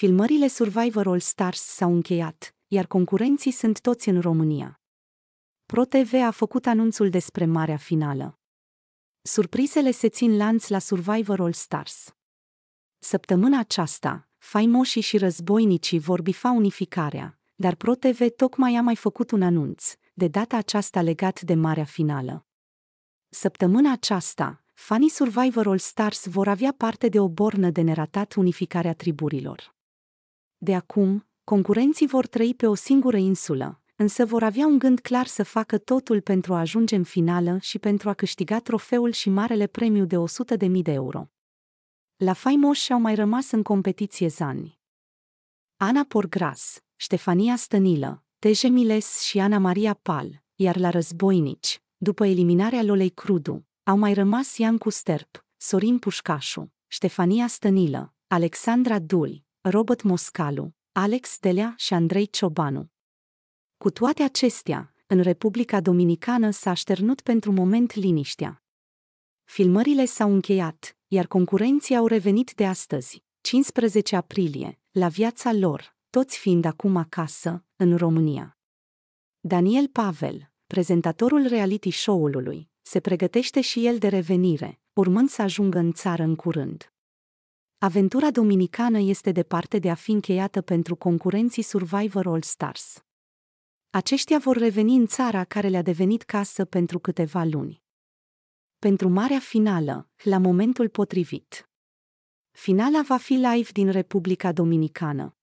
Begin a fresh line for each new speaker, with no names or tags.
Filmările Survivor All Stars s-au încheiat, iar concurenții sunt toți în România. ProTV a făcut anunțul despre marea finală. Surprizele se țin lanț la Survivor All Stars. Săptămâna aceasta, faimoșii și războinicii vor bifa unificarea, dar ProTV tocmai a mai făcut un anunț, de data aceasta legat de marea finală. Săptămâna aceasta, fanii Survivor All Stars vor avea parte de o bornă de neratat unificarea triburilor. De acum, concurenții vor trăi pe o singură insulă, însă vor avea un gând clar să facă totul pentru a ajunge în finală și pentru a câștiga trofeul și marele premiu de 100.000 de euro. La faimoși au mai rămas în competiție Zani. Ana Porgras, Ștefania Stănilă, Teje Miles și Ana Maria Pal, iar la războinici, după eliminarea Lolei Crudu, au mai rămas Iancu Sterp, Sorin Pușcașu, Ștefania Stănilă, Alexandra Dul, Robert Moscalu, Alex Delea și Andrei Ciobanu. Cu toate acestea, în Republica Dominicană s-a șternut pentru moment liniștea. Filmările s-au încheiat, iar concurenții au revenit de astăzi, 15 aprilie, la viața lor, toți fiind acum acasă, în România. Daniel Pavel, prezentatorul reality show-ului, se pregătește și el de revenire, urmând să ajungă în țară în curând. Aventura dominicană este departe de a fi încheiată pentru concurenții Survivor All Stars. Aceștia vor reveni în țara care le-a devenit casă pentru câteva luni. Pentru marea finală, la momentul potrivit. Finala va fi live din Republica Dominicană.